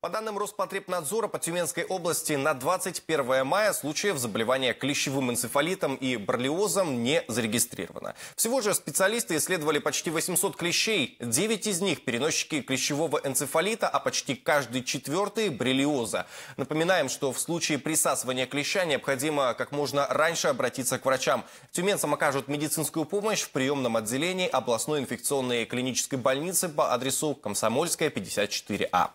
По данным Роспотребнадзора по Тюменской области на 21 мая случаев заболевания клещевым энцефалитом и боррелиозом не зарегистрировано. Всего же специалисты исследовали почти 800 клещей. 9 из них переносчики клещевого энцефалита, а почти каждый четвертый – боррелиоза. Напоминаем, что в случае присасывания клеща необходимо как можно раньше обратиться к врачам. Тюменцам окажут медицинскую помощь в приемном отделении областной инфекционной клинической больницы по адресу Комсомольская, 54А.